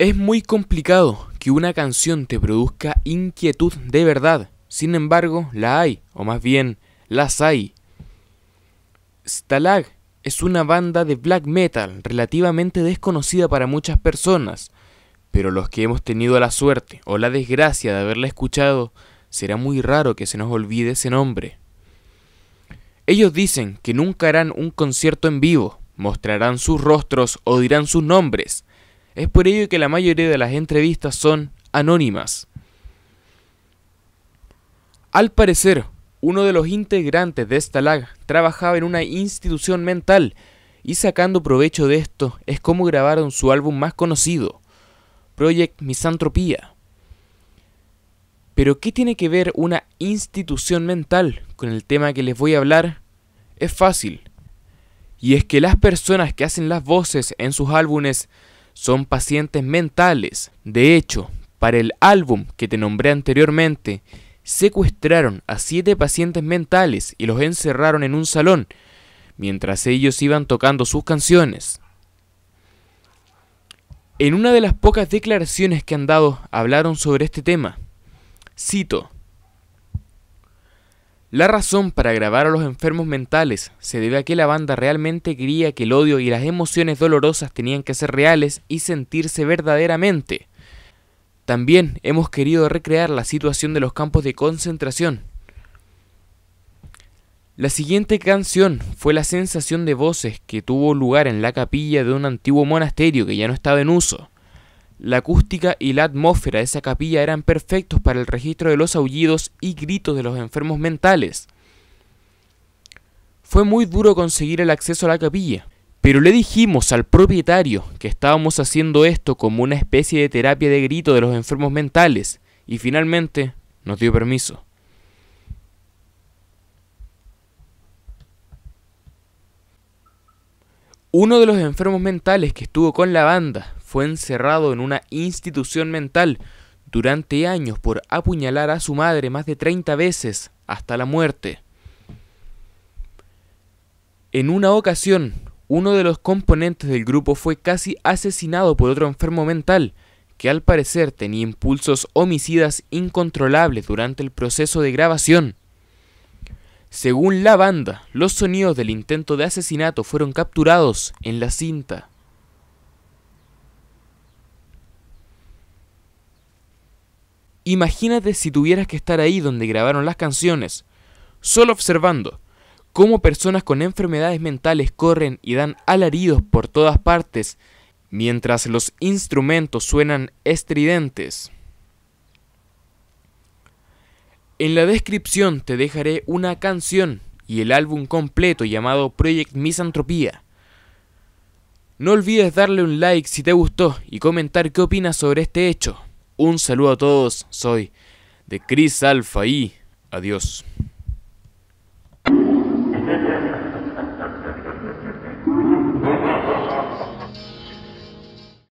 Es muy complicado que una canción te produzca inquietud de verdad. Sin embargo, la hay, o más bien, las hay. Stalag es una banda de black metal relativamente desconocida para muchas personas, pero los que hemos tenido la suerte o la desgracia de haberla escuchado, será muy raro que se nos olvide ese nombre. Ellos dicen que nunca harán un concierto en vivo, mostrarán sus rostros o dirán sus nombres, es por ello que la mayoría de las entrevistas son anónimas. Al parecer, uno de los integrantes de esta lag trabajaba en una institución mental y sacando provecho de esto es como grabaron su álbum más conocido, Project Misantropía. Pero ¿qué tiene que ver una institución mental con el tema que les voy a hablar? Es fácil. Y es que las personas que hacen las voces en sus álbumes son pacientes mentales. De hecho, para el álbum que te nombré anteriormente, secuestraron a siete pacientes mentales y los encerraron en un salón, mientras ellos iban tocando sus canciones. En una de las pocas declaraciones que han dado, hablaron sobre este tema. Cito, la razón para grabar a los enfermos mentales se debe a que la banda realmente quería que el odio y las emociones dolorosas tenían que ser reales y sentirse verdaderamente. También hemos querido recrear la situación de los campos de concentración. La siguiente canción fue la sensación de voces que tuvo lugar en la capilla de un antiguo monasterio que ya no estaba en uso. La acústica y la atmósfera de esa capilla eran perfectos para el registro de los aullidos y gritos de los enfermos mentales. Fue muy duro conseguir el acceso a la capilla, pero le dijimos al propietario que estábamos haciendo esto como una especie de terapia de grito de los enfermos mentales, y finalmente nos dio permiso. Uno de los enfermos mentales que estuvo con la banda fue encerrado en una institución mental durante años por apuñalar a su madre más de 30 veces hasta la muerte. En una ocasión, uno de los componentes del grupo fue casi asesinado por otro enfermo mental, que al parecer tenía impulsos homicidas incontrolables durante el proceso de grabación. Según la banda, los sonidos del intento de asesinato fueron capturados en la cinta. Imagínate si tuvieras que estar ahí donde grabaron las canciones, solo observando cómo personas con enfermedades mentales corren y dan alaridos por todas partes mientras los instrumentos suenan estridentes. En la descripción te dejaré una canción y el álbum completo llamado Project Misantropía. No olvides darle un like si te gustó y comentar qué opinas sobre este hecho. Un saludo a todos, soy de Cris y Adiós.